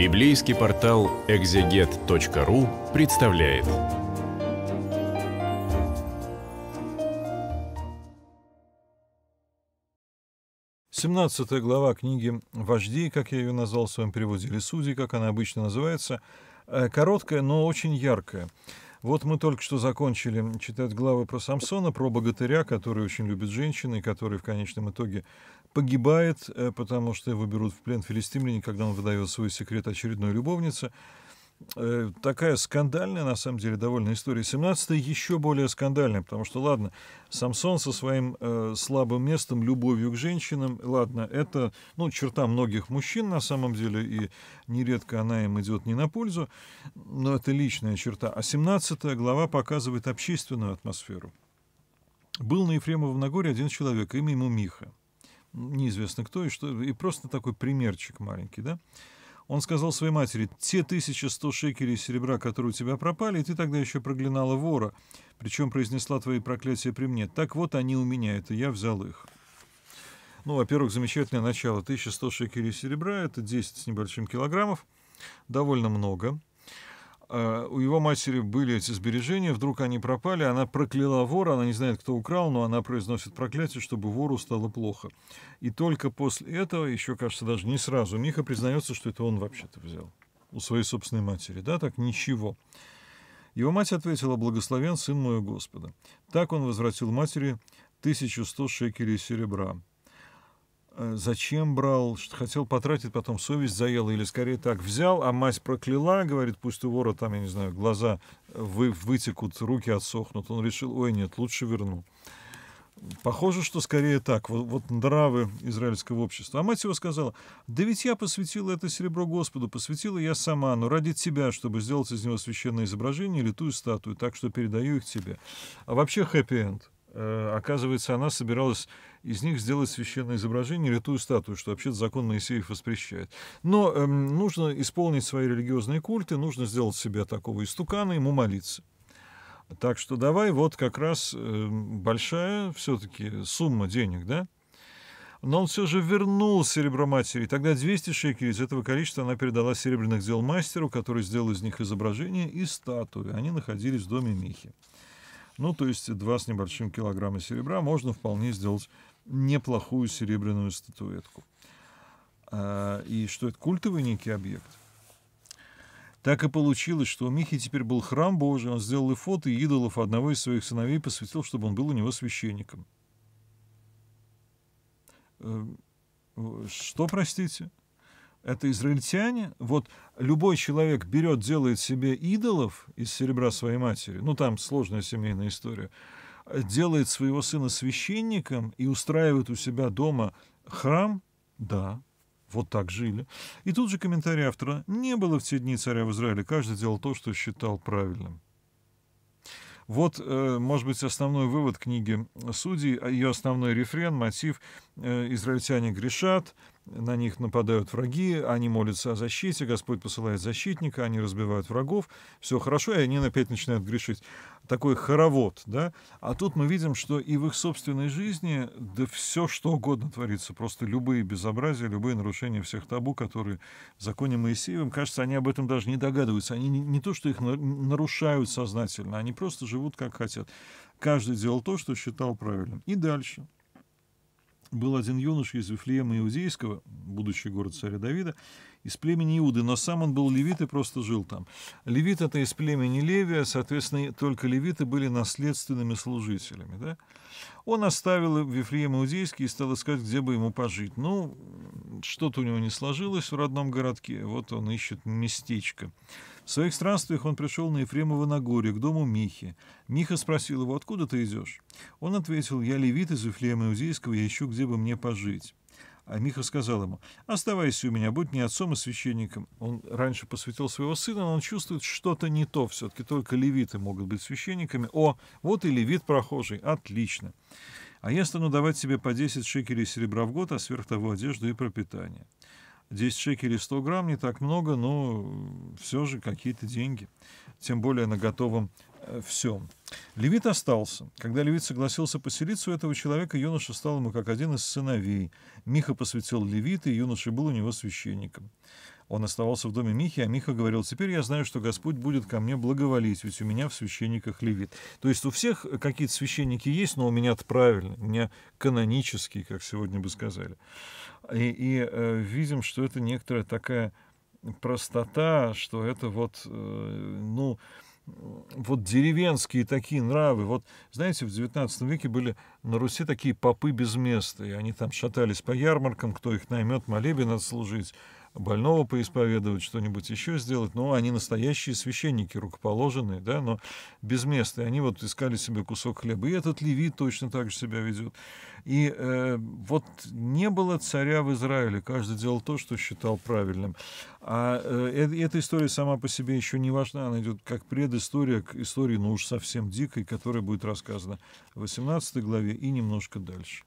Библейский портал экзегет.ру представляет. Семнадцатая глава книги «Вожди», как я ее назвал в своем переводе, или «Судей», как она обычно называется, э, короткая, но очень яркая. Вот мы только что закончили читать главы про Самсона, про богатыря, который очень любит женщины, который в конечном итоге погибает, э, потому что его берут в плен филистимляне, когда он выдает свой секрет очередной любовнице. Э, такая скандальная, на самом деле, довольно история. 17-я еще более скандальная, потому что, ладно, Самсон со своим э, слабым местом, любовью к женщинам, ладно, это, ну, черта многих мужчин, на самом деле, и нередко она им идет не на пользу, но это личная черта. А 17 глава показывает общественную атмосферу. Был на в Нагоре один человек, имя ему Миха. Неизвестно кто и что, и просто такой примерчик маленький, да? Он сказал своей матери, те 1100 шекелей серебра, которые у тебя пропали, ты тогда еще проклинала вора, причем произнесла твои проклятия при мне. Так вот они у меня, это я взял их. Ну, во-первых, замечательное начало. 1100 шекелей серебра, это 10 с небольшим килограммов, довольно много. А, у его матери были эти сбережения, вдруг они пропали, она прокляла вора, она не знает, кто украл, но она произносит проклятие, чтобы вору стало плохо. И только после этого, еще, кажется, даже не сразу, Миха признается, что это он вообще-то взял у своей собственной матери, да, так ничего. Его мать ответила, «Благословен сын мой Господа». Так он возвратил матери 1100 шекелей серебра. Э, зачем брал, что хотел потратить, потом совесть заела, или скорее так, взял, а мать прокляла, говорит, пусть у вора там, я не знаю, глаза э, вы, вытекут, руки отсохнут. Он решил, ой, нет, лучше верну. Похоже, что скорее так, вот, вот нравы израильского общества. А мать его сказала, да ведь я посвятила это серебро Господу, посвятила я сама, но ради тебя, чтобы сделать из него священное изображение или ту статую, так что передаю их тебе. А вообще хэппи-энд. Э, оказывается, она собиралась из них сделать священное изображение или статую, что вообще-то закон Моисеев воспрещает. Но эм, нужно исполнить свои религиозные культы, нужно сделать себя такого истукана, ему молиться. Так что давай, вот как раз э, большая все-таки сумма денег, да? Но он все же вернул серебро матери. Тогда 200 шекелей из этого количества она передала серебряных дел мастеру, который сделал из них изображение и статую. Они находились в доме Михи. Ну, то есть два с небольшим килограмма серебра можно вполне сделать неплохую серебряную статуэтку. А, и что это культовый некий объект. Так и получилось, что у Михи теперь был храм Божий, он сделал и фото, и идолов а одного из своих сыновей посвятил, чтобы он был у него священником. Э, что, простите? это израильтяне. Вот любой человек берет, делает себе идолов из серебра своей матери, ну там сложная семейная история, делает своего сына священником и устраивает у себя дома храм, да, вот так жили. И тут же комментарий автора. Не было в те дни царя в Израиле, каждый делал то, что считал правильным. Вот, э, может быть, основной вывод книги «Судей», а ее основной рефрен, мотив э, «Израильтяне грешат», на них нападают враги, они молятся о защите, Господь посылает защитника, они разбивают врагов, все хорошо, и они опять начинают грешить такой хоровод, да, а тут мы видим, что и в их собственной жизни, да все что угодно творится, просто любые безобразия, любые нарушения всех табу, которые в законе Моисеевым, кажется, они об этом даже не догадываются, они не, не то, что их нарушают сознательно, они просто живут как хотят. Каждый делал то, что считал правильным. И дальше – был один юноша из Вифлеема Иудейского, будущий город царя Давида, из племени Иуды, но сам он был левит и просто жил там. Левит — это из племени Левия, соответственно, только левиты были наследственными служителями. Да? Он оставил Вифлеем Иудейский и стал искать, где бы ему пожить. Ну, что-то у него не сложилось в родном городке, вот он ищет местечко. В своих странствиях он пришел на Ефремово Нагорье, к дому Михи. Миха спросил его, откуда ты идешь? Он ответил, я левит из Вифлеема Иудейского, я ищу, где бы мне пожить. А Миха сказал ему, оставайся у меня, будь мне отцом и священником. Он раньше посвятил своего сына, но он чувствует что-то не то все-таки, только левиты могут быть священниками. О, вот и левит прохожий, отлично. А я стану давать себе по 10 шекелей серебра в год, а сверх того одежду и пропитание. 10 шекелей 100 грамм не так много, но все же какие-то деньги. Тем более на готовом э, всем. Левит остался. Когда Левит согласился поселиться у этого человека, юноша стал ему как один из сыновей. Миха посвятил Левита, и юноша был у него священником. Он оставался в доме Михи, а Миха говорил, «Теперь я знаю, что Господь будет ко мне благоволить, ведь у меня в священниках левит». То есть у всех какие-то священники есть, но у меня-то правильно, у меня канонические, как сегодня бы сказали. И, и э, видим, что это некоторая такая простота, что это вот, э, ну, вот деревенские такие нравы. Вот, знаете, в XIX веке были на Руси такие попы без места, и они там шатались по ярмаркам, кто их наймет, молебен отслужить больного поисповедовать, что-нибудь еще сделать. Но они настоящие священники, рукоположенные, да, но без места. И они вот искали себе кусок хлеба. И этот левит точно так же себя ведет. И э, вот не было царя в Израиле. Каждый делал то, что считал правильным. А э, э эта история сама по себе еще не важна. Она идет как предыстория к истории, ну уж совсем дикой, которая будет рассказана в 18 главе и немножко дальше.